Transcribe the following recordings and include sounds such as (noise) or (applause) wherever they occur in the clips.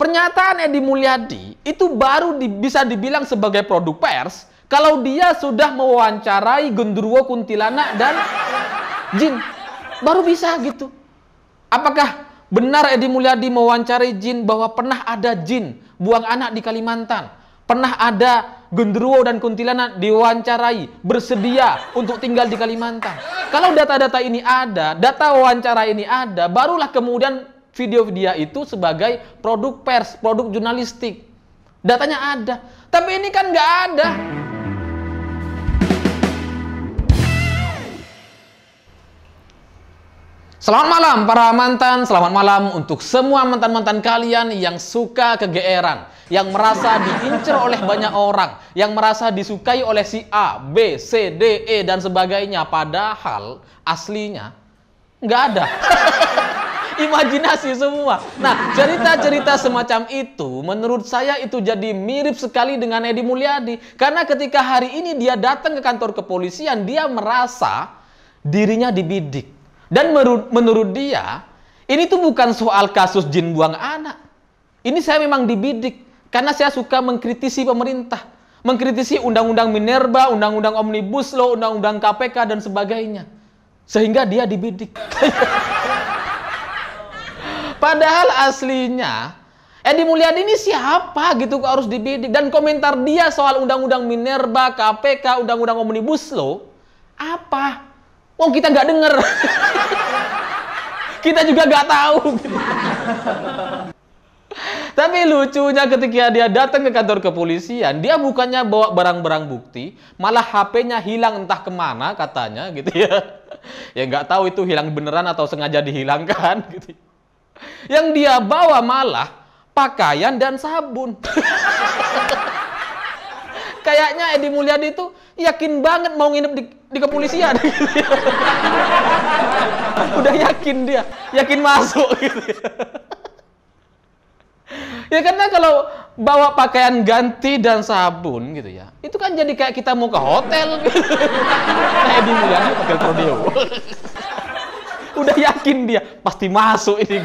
Pernyataan Edi Mulyadi itu baru di, bisa dibilang sebagai produk pers kalau dia sudah mewawancarai Gendruwo kuntilanak dan jin. Baru bisa gitu. Apakah benar Edi Mulyadi mewawancarai jin bahwa pernah ada jin buang anak di Kalimantan? Pernah ada Gendruwo dan kuntilanak diwawancarai bersedia untuk tinggal di Kalimantan? Kalau data-data ini ada, data wawancara ini ada, barulah kemudian video dia itu sebagai produk pers, produk jurnalistik. Datanya ada, tapi ini kan nggak ada. Selamat malam para mantan, selamat malam untuk semua mantan-mantan kalian yang suka kegeeran, yang merasa diincer oleh banyak orang, yang merasa disukai oleh si A, B, C, D, E, dan sebagainya. Padahal aslinya nggak ada. (laughs) imajinasi semua. Nah, cerita-cerita semacam itu menurut saya itu jadi mirip sekali dengan Edi Mulyadi. Karena ketika hari ini dia datang ke kantor kepolisian, dia merasa dirinya dibidik. Dan menurut, dia, ini tuh bukan soal kasus jin buang anak. Ini saya memang dibidik karena saya suka mengkritisi pemerintah, mengkritisi undang-undang Minerba, undang-undang Omnibus Law, undang-undang KPK dan sebagainya. Sehingga dia dibidik. (laughs) Padahal aslinya Edi Mulyadi ini siapa gitu kok harus dibidik dan komentar dia soal undang-undang Minerba, KPK, undang-undang Omnibus Law apa? Wong oh, kita nggak dengar. (laughs) kita juga nggak tahu. Gitu. (laughs) Tapi lucunya ketika dia datang ke kantor kepolisian, dia bukannya bawa barang-barang bukti, malah HP-nya hilang entah kemana katanya gitu ya. (laughs) Ya nggak tahu itu hilang beneran atau sengaja dihilangkan gitu. Yang dia bawa malah pakaian dan sabun. Kayaknya Edi Mulyadi itu yakin banget mau nginep di, di kepolisian. Udah yakin dia, yakin masuk gitu. ya karena kalau bawa pakaian ganti dan sabun gitu ya, itu kan jadi kayak kita mau ke hotel. Gitu. nah, Edi Mulyadi hotel Prodeo udah yakin dia pasti masuk ini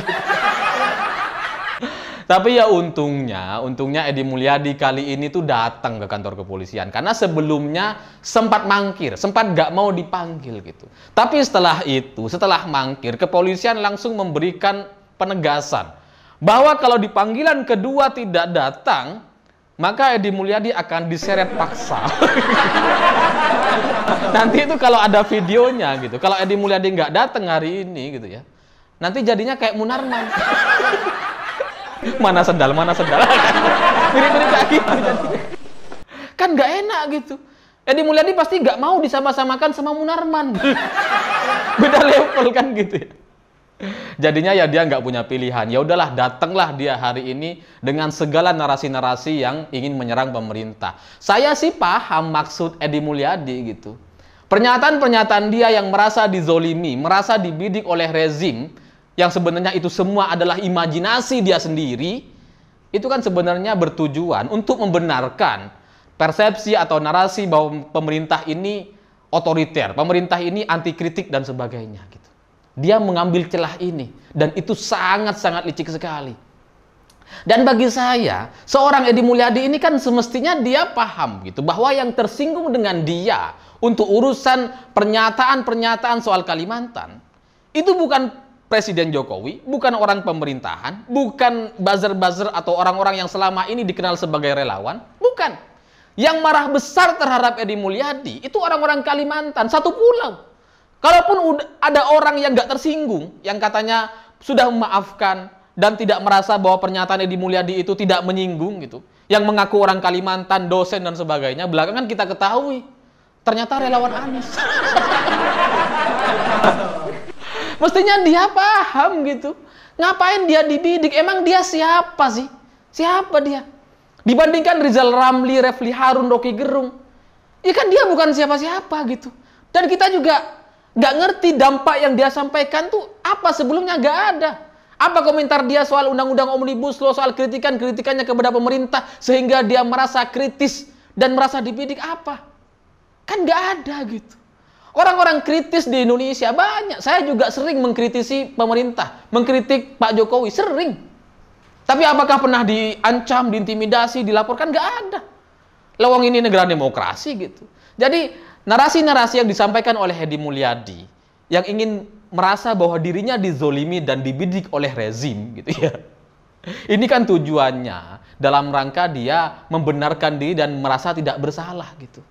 Tapi ya untungnya, untungnya Edi Mulyadi kali ini tuh datang ke kantor kepolisian karena sebelumnya sempat mangkir, sempat gak mau dipanggil gitu. Tapi setelah itu, setelah mangkir, kepolisian langsung memberikan penegasan bahwa kalau di panggilan kedua tidak datang, maka Edi Mulyadi akan diseret paksa. (laughs) nanti itu kalau ada videonya gitu, kalau Edi Mulyadi nggak datang hari ini gitu ya, nanti jadinya kayak Munarman. (laughs) mana sendal, mana sendal. (laughs) Mirip-mirip kayak gitu Kan nggak enak gitu. Edi Mulyadi pasti nggak mau disama-samakan sama Munarman. Beda level kan gitu ya. Jadinya ya dia nggak punya pilihan. Ya udahlah, datanglah dia hari ini dengan segala narasi-narasi yang ingin menyerang pemerintah. Saya sih paham maksud Edi Mulyadi gitu. Pernyataan-pernyataan dia yang merasa dizolimi, merasa dibidik oleh rezim, yang sebenarnya itu semua adalah imajinasi dia sendiri, itu kan sebenarnya bertujuan untuk membenarkan persepsi atau narasi bahwa pemerintah ini otoriter, pemerintah ini anti kritik dan sebagainya. Dia mengambil celah ini dan itu sangat-sangat licik sekali. Dan bagi saya, seorang Edi Mulyadi ini kan semestinya dia paham gitu bahwa yang tersinggung dengan dia untuk urusan pernyataan-pernyataan soal Kalimantan itu bukan Presiden Jokowi, bukan orang pemerintahan, bukan buzzer-buzzer atau orang-orang yang selama ini dikenal sebagai relawan, bukan. Yang marah besar terhadap Edi Mulyadi itu orang-orang Kalimantan, satu pulau. Kalaupun ada orang yang gak tersinggung, yang katanya sudah memaafkan dan tidak merasa bahwa pernyataan Edi Mulyadi itu tidak menyinggung gitu, yang mengaku orang Kalimantan, dosen dan sebagainya, belakangan kita ketahui ternyata relawan Anies. (laughs) Mestinya dia paham gitu. Ngapain dia dibidik? Emang dia siapa sih? Siapa dia? Dibandingkan Rizal Ramli, Refli Harun, Rocky Gerung. Ya kan dia bukan siapa-siapa gitu. Dan kita juga Gak ngerti dampak yang dia sampaikan tuh apa sebelumnya gak ada. Apa komentar dia soal undang-undang omnibus law soal kritikan-kritikannya kepada pemerintah sehingga dia merasa kritis dan merasa dipidik apa? Kan gak ada gitu. Orang-orang kritis di Indonesia banyak. Saya juga sering mengkritisi pemerintah, mengkritik Pak Jokowi sering. Tapi apakah pernah diancam, diintimidasi, dilaporkan? gak ada. Lawang ini negara demokrasi gitu. Jadi narasi-narasi yang disampaikan oleh Hedi Mulyadi yang ingin merasa bahwa dirinya dizolimi dan dibidik oleh rezim gitu ya. Ini kan tujuannya dalam rangka dia membenarkan diri dan merasa tidak bersalah gitu.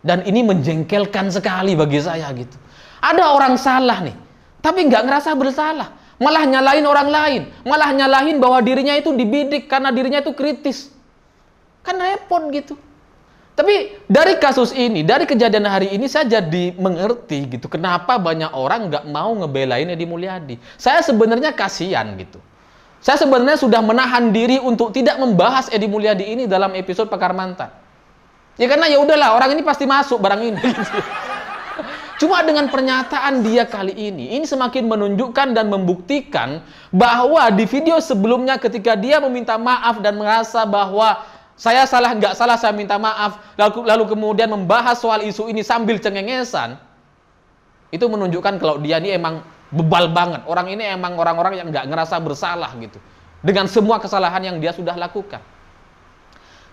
Dan ini menjengkelkan sekali bagi saya gitu. Ada orang salah nih, tapi nggak ngerasa bersalah. Malah nyalahin orang lain. Malah nyalahin bahwa dirinya itu dibidik karena dirinya itu kritis. Kan repot gitu. Tapi dari kasus ini, dari kejadian hari ini saya jadi mengerti gitu kenapa banyak orang nggak mau ngebelain Edi Mulyadi. Saya sebenarnya kasihan gitu. Saya sebenarnya sudah menahan diri untuk tidak membahas Edi Mulyadi ini dalam episode Pakar Mantan. Ya karena ya udahlah orang ini pasti masuk barang ini. (laughs) Cuma dengan pernyataan dia kali ini, ini semakin menunjukkan dan membuktikan bahwa di video sebelumnya ketika dia meminta maaf dan merasa bahwa saya salah nggak salah saya minta maaf. Lalu, lalu kemudian membahas soal isu ini sambil cengengesan. Itu menunjukkan kalau dia ini emang bebal banget. Orang ini emang orang-orang yang nggak ngerasa bersalah gitu. Dengan semua kesalahan yang dia sudah lakukan.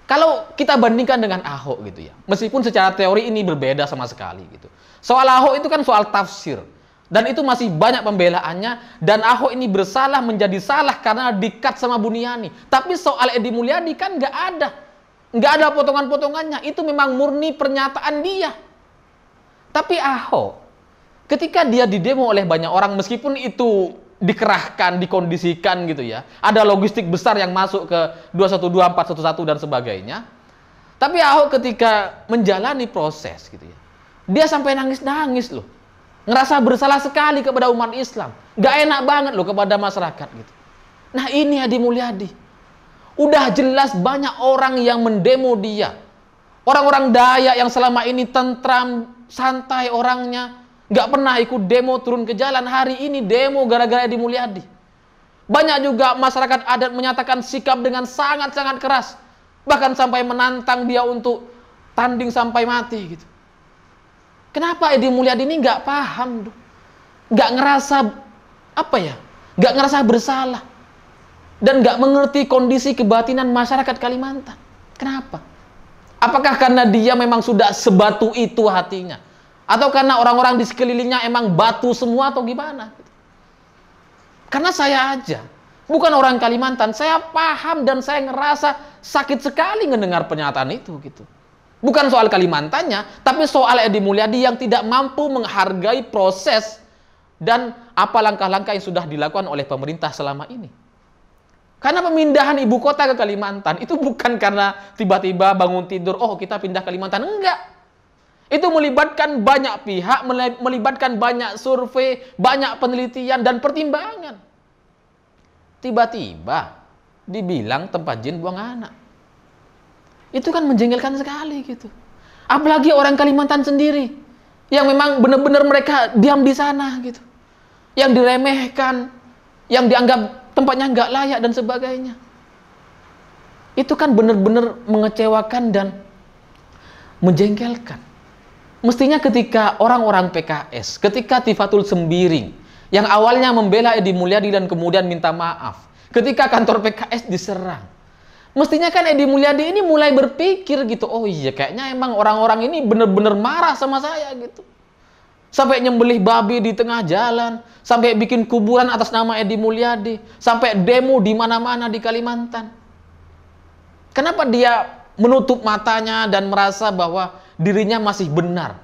Kalau kita bandingkan dengan Ahok gitu ya. Meskipun secara teori ini berbeda sama sekali gitu. Soal Ahok itu kan soal tafsir. Dan itu masih banyak pembelaannya. Dan Ahok ini bersalah menjadi salah karena dikat sama Buniani. Tapi soal Edi Mulyadi kan nggak ada. Nggak ada potongan-potongannya. Itu memang murni pernyataan dia. Tapi Ahok, ketika dia didemo oleh banyak orang, meskipun itu dikerahkan, dikondisikan gitu ya. Ada logistik besar yang masuk ke 212, 411 dan sebagainya. Tapi Ahok ketika menjalani proses gitu ya, dia sampai nangis-nangis loh ngerasa bersalah sekali kepada umat Islam. Gak enak banget loh kepada masyarakat gitu. Nah ini Hadi Mulyadi. Udah jelas banyak orang yang mendemo dia. Orang-orang Dayak yang selama ini tentram, santai orangnya. Gak pernah ikut demo turun ke jalan. Hari ini demo gara-gara Hadi Mulyadi. Banyak juga masyarakat adat menyatakan sikap dengan sangat-sangat keras. Bahkan sampai menantang dia untuk tanding sampai mati gitu. Kenapa Edi Mulyadi ini nggak paham, nggak ngerasa apa ya, nggak ngerasa bersalah dan nggak mengerti kondisi kebatinan masyarakat Kalimantan. Kenapa? Apakah karena dia memang sudah sebatu itu hatinya? Atau karena orang-orang di sekelilingnya emang batu semua atau gimana? Karena saya aja, bukan orang Kalimantan, saya paham dan saya ngerasa sakit sekali mendengar pernyataan itu gitu. Bukan soal kalimantannya, tapi soal Edi Mulyadi yang tidak mampu menghargai proses dan apa langkah-langkah yang sudah dilakukan oleh pemerintah selama ini. Karena pemindahan ibu kota ke Kalimantan itu bukan karena tiba-tiba bangun tidur, oh kita pindah Kalimantan. Enggak. Itu melibatkan banyak pihak, melibatkan banyak survei, banyak penelitian dan pertimbangan. Tiba-tiba dibilang tempat jin buang anak. Itu kan menjengkelkan sekali gitu. Apalagi orang Kalimantan sendiri yang memang benar-benar mereka diam di sana gitu. Yang diremehkan, yang dianggap tempatnya nggak layak dan sebagainya. Itu kan benar-benar mengecewakan dan menjengkelkan. Mestinya ketika orang-orang PKS, ketika Tifatul Sembiring, yang awalnya membela Edi Mulyadi dan kemudian minta maaf, ketika kantor PKS diserang, mestinya kan Edi Mulyadi ini mulai berpikir gitu oh iya kayaknya emang orang-orang ini bener-bener marah sama saya gitu sampai nyembelih babi di tengah jalan sampai bikin kuburan atas nama Edi Mulyadi sampai demo di mana-mana di Kalimantan kenapa dia menutup matanya dan merasa bahwa dirinya masih benar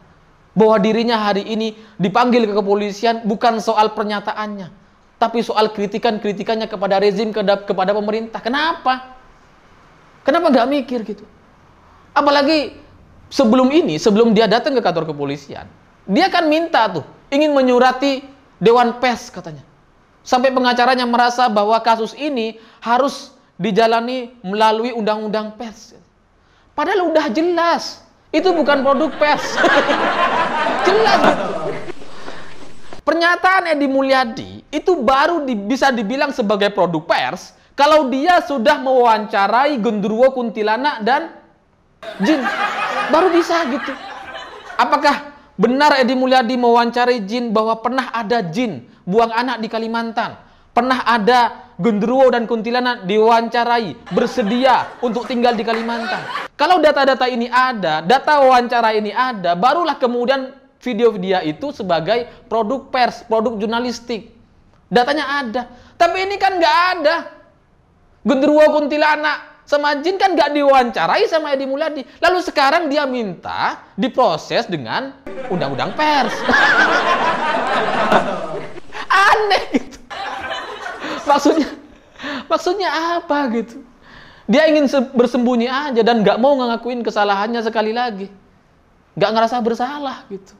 bahwa dirinya hari ini dipanggil ke kepolisian bukan soal pernyataannya tapi soal kritikan-kritikannya kepada rezim kepada pemerintah kenapa Kenapa nggak mikir gitu? Apalagi sebelum ini, sebelum dia datang ke kantor kepolisian, dia kan minta tuh, ingin menyurati Dewan Pers katanya. Sampai pengacaranya merasa bahwa kasus ini harus dijalani melalui undang-undang pers. Padahal udah jelas, itu bukan produk pers. (laughs) jelas. Gitu. Pernyataan Edi Mulyadi itu baru di, bisa dibilang sebagai produk pers kalau dia sudah mewawancarai gendruwo, kuntilanak dan jin, baru bisa gitu. Apakah benar Edi Mulyadi mewawancarai jin bahwa pernah ada jin buang anak di Kalimantan? Pernah ada gendruwo dan kuntilanak diwawancarai bersedia untuk tinggal di Kalimantan? Kalau data-data ini ada, data wawancara ini ada, barulah kemudian video video itu sebagai produk pers, produk jurnalistik. Datanya ada. Tapi ini kan nggak ada. Gendruwo kuntilanak sama jin kan gak diwawancarai sama Edi Mulyadi. Lalu sekarang dia minta diproses dengan undang-undang pers. (laughs) Aneh gitu. Maksudnya maksudnya apa gitu? Dia ingin bersembunyi aja dan gak mau ngakuin kesalahannya sekali lagi. Gak ngerasa bersalah gitu.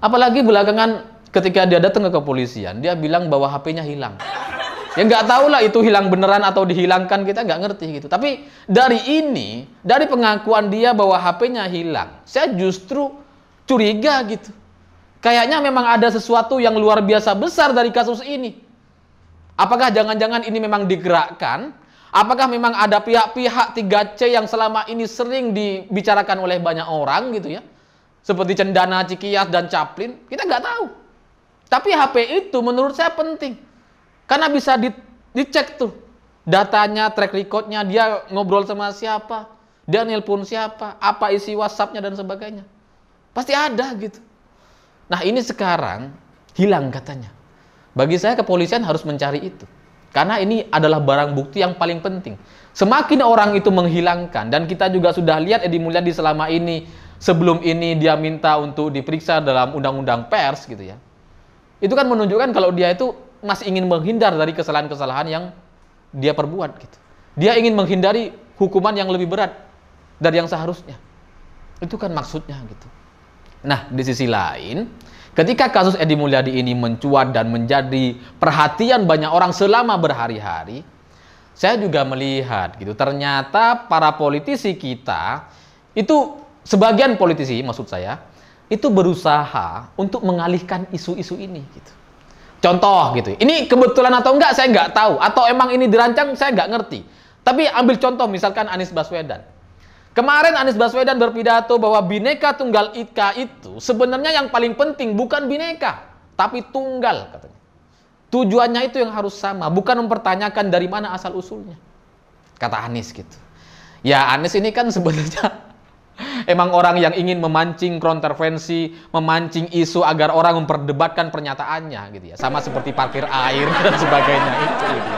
Apalagi belakangan ketika dia datang ke kepolisian, dia bilang bahwa HP-nya hilang. Ya nggak tahu lah itu hilang beneran atau dihilangkan kita nggak ngerti gitu. Tapi dari ini, dari pengakuan dia bahwa HP-nya hilang, saya justru curiga gitu. Kayaknya memang ada sesuatu yang luar biasa besar dari kasus ini. Apakah jangan-jangan ini memang digerakkan? Apakah memang ada pihak-pihak 3C yang selama ini sering dibicarakan oleh banyak orang gitu ya? Seperti Cendana, Cikias, dan Caplin. Kita nggak tahu. Tapi HP itu menurut saya penting. Karena bisa di, dicek tuh datanya, track recordnya, dia ngobrol sama siapa, dia nelpon siapa, apa isi WhatsAppnya dan sebagainya. Pasti ada gitu. Nah ini sekarang hilang katanya. Bagi saya kepolisian harus mencari itu. Karena ini adalah barang bukti yang paling penting. Semakin orang itu menghilangkan dan kita juga sudah lihat Edi Mulyadi selama ini sebelum ini dia minta untuk diperiksa dalam undang-undang pers gitu ya. Itu kan menunjukkan kalau dia itu masih ingin menghindar dari kesalahan-kesalahan yang dia perbuat gitu. Dia ingin menghindari hukuman yang lebih berat dari yang seharusnya. Itu kan maksudnya gitu. Nah, di sisi lain, ketika kasus Edi Mulyadi ini mencuat dan menjadi perhatian banyak orang selama berhari-hari, saya juga melihat gitu, ternyata para politisi kita itu sebagian politisi maksud saya itu berusaha untuk mengalihkan isu-isu ini gitu. Contoh gitu. Ini kebetulan atau enggak saya enggak tahu. Atau emang ini dirancang saya enggak ngerti. Tapi ambil contoh misalkan Anies Baswedan. Kemarin Anies Baswedan berpidato bahwa bineka tunggal ika itu sebenarnya yang paling penting bukan bineka. Tapi tunggal katanya. Tujuannya itu yang harus sama. Bukan mempertanyakan dari mana asal usulnya. Kata Anies gitu. Ya Anies ini kan sebenarnya Emang orang yang ingin memancing kontroversi, memancing isu agar orang memperdebatkan pernyataannya gitu ya. Sama seperti parkir air (laughs) dan sebagainya itu gitu. Ya.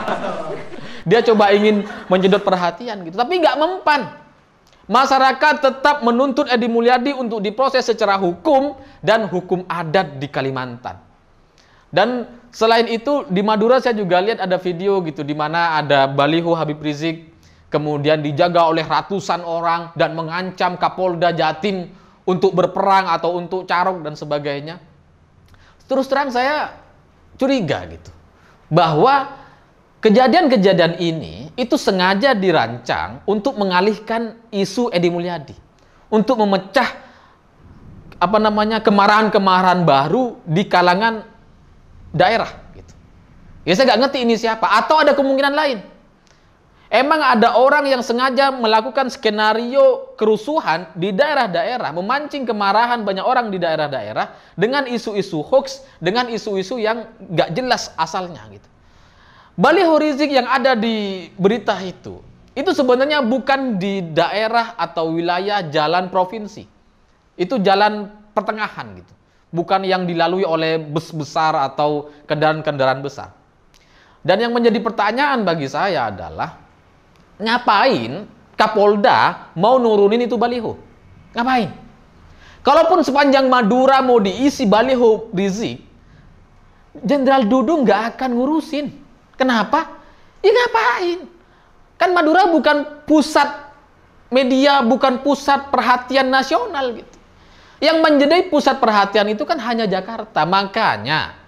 Dia coba ingin menyedot perhatian gitu, tapi nggak mempan. Masyarakat tetap menuntut Edi Mulyadi untuk diproses secara hukum dan hukum adat di Kalimantan. Dan selain itu di Madura saya juga lihat ada video gitu di mana ada baliho Habib Rizik kemudian dijaga oleh ratusan orang dan mengancam Kapolda Jatim untuk berperang atau untuk carok dan sebagainya. Terus terang saya curiga gitu bahwa kejadian-kejadian ini itu sengaja dirancang untuk mengalihkan isu Edi Mulyadi, untuk memecah apa namanya kemarahan-kemarahan baru di kalangan daerah gitu. Ya saya nggak ngerti ini siapa atau ada kemungkinan lain Emang ada orang yang sengaja melakukan skenario kerusuhan di daerah-daerah, memancing kemarahan banyak orang di daerah-daerah dengan isu-isu hoax, dengan isu-isu yang gak jelas asalnya gitu. Baliho Rizik yang ada di berita itu, itu sebenarnya bukan di daerah atau wilayah jalan provinsi. Itu jalan pertengahan gitu. Bukan yang dilalui oleh bus besar atau kendaraan-kendaraan besar. Dan yang menjadi pertanyaan bagi saya adalah ngapain Kapolda mau nurunin itu baliho? Ngapain? Kalaupun sepanjang Madura mau diisi baliho Rizik, Jenderal Dudung nggak akan ngurusin. Kenapa? Ya ngapain? Kan Madura bukan pusat media, bukan pusat perhatian nasional gitu. Yang menjadi pusat perhatian itu kan hanya Jakarta. Makanya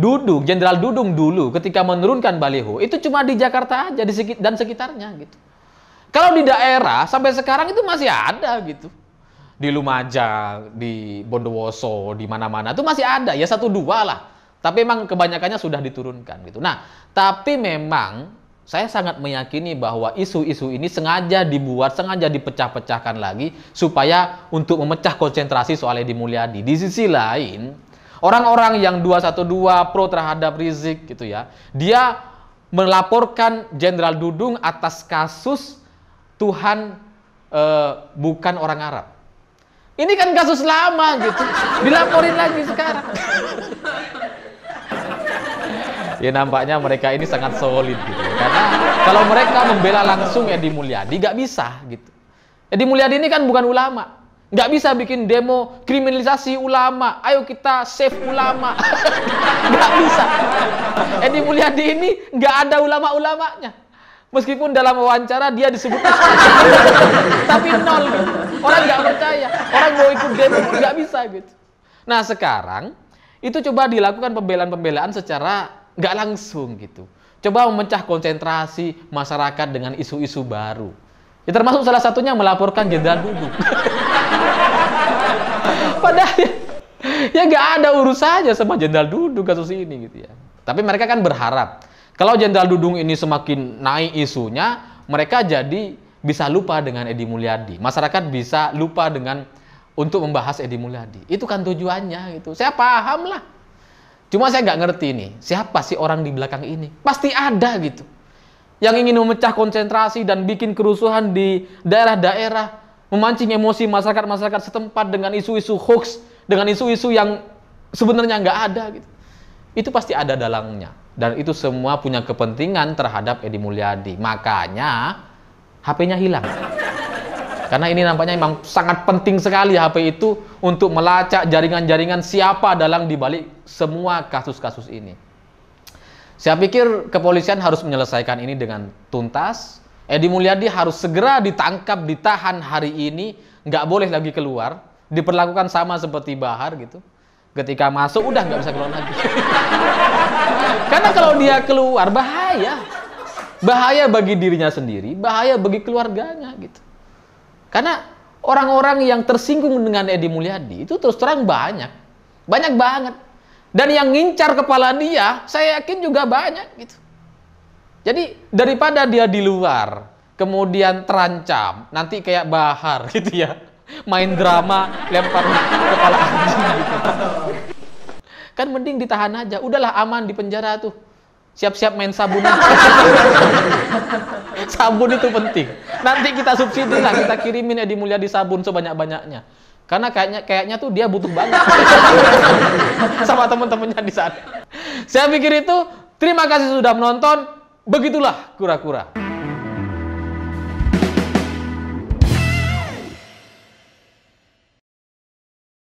Dudung, Jenderal Dudung dulu ketika menurunkan baliho itu cuma di Jakarta aja di sekit dan sekitarnya gitu. Kalau di daerah sampai sekarang itu masih ada gitu. Di Lumajang, di Bondowoso, di mana-mana itu masih ada ya satu dua lah. Tapi memang kebanyakannya sudah diturunkan gitu. Nah, tapi memang saya sangat meyakini bahwa isu-isu ini sengaja dibuat, sengaja dipecah-pecahkan lagi supaya untuk memecah konsentrasi soal Edi Mulyadi. Di sisi lain, Orang-orang yang 212 pro terhadap Rizik gitu ya. Dia melaporkan Jenderal Dudung atas kasus Tuhan e, bukan orang Arab. Ini kan kasus lama gitu. Dilaporin lagi sekarang. ya nampaknya mereka ini sangat solid gitu. Karena kalau mereka membela langsung Edi Mulyadi gak bisa gitu. Edi Mulyadi ini kan bukan ulama. Nggak bisa bikin demo kriminalisasi ulama. Ayo kita save ulama. (laughs) nggak bisa. Edi Mulyadi ini nggak ada ulama-ulamanya. Meskipun dalam wawancara dia disebut (laughs) tapi nol gitu. Orang nggak percaya. Orang mau ikut demo nggak bisa gitu. Nah sekarang itu coba dilakukan pembelaan-pembelaan secara nggak langsung gitu. Coba memecah konsentrasi masyarakat dengan isu-isu baru. Ya, termasuk salah satunya melaporkan jenderal duduk. (laughs) Padahal ya, ya nggak ada urusannya sama jenderal duduk kasus ini gitu ya. Tapi mereka kan berharap kalau jenderal dudung ini semakin naik isunya, mereka jadi bisa lupa dengan Edi Mulyadi. Masyarakat bisa lupa dengan untuk membahas Edi Mulyadi. Itu kan tujuannya gitu. Saya paham lah. Cuma saya nggak ngerti nih, siapa sih orang di belakang ini? Pasti ada gitu yang ingin memecah konsentrasi dan bikin kerusuhan di daerah-daerah, memancing emosi masyarakat-masyarakat setempat dengan isu-isu hoax, dengan isu-isu yang sebenarnya nggak ada gitu. Itu pasti ada dalangnya dan itu semua punya kepentingan terhadap Edi Mulyadi. Makanya HP-nya hilang. Karena ini nampaknya memang sangat penting sekali HP itu untuk melacak jaringan-jaringan siapa dalang dibalik semua kasus-kasus ini. Saya pikir kepolisian harus menyelesaikan ini dengan tuntas. Edi Mulyadi harus segera ditangkap, ditahan hari ini, nggak boleh lagi keluar, diperlakukan sama seperti Bahar gitu. Ketika masuk udah nggak bisa keluar lagi. (laughs) Karena kalau dia keluar bahaya, bahaya bagi dirinya sendiri, bahaya bagi keluarganya gitu. Karena orang-orang yang tersinggung dengan Edi Mulyadi itu terus terang banyak, banyak banget dan yang ngincar kepala dia, saya yakin juga banyak gitu. Jadi daripada dia di luar, kemudian terancam, nanti kayak bahar (laughs) gitu ya. Main drama, lempar kepala anjing gitu. Kan mending ditahan aja, udahlah aman di penjara tuh. Siap-siap main sabun. (laughs) sabun itu penting. Nanti kita subsidi lah, kita kirimin Edi ya Mulyadi sabun sebanyak-banyaknya karena kayaknya kayaknya tuh dia butuh banget (laughs) sama temen-temennya di sana. Saya pikir itu, terima kasih sudah menonton. Begitulah kura-kura.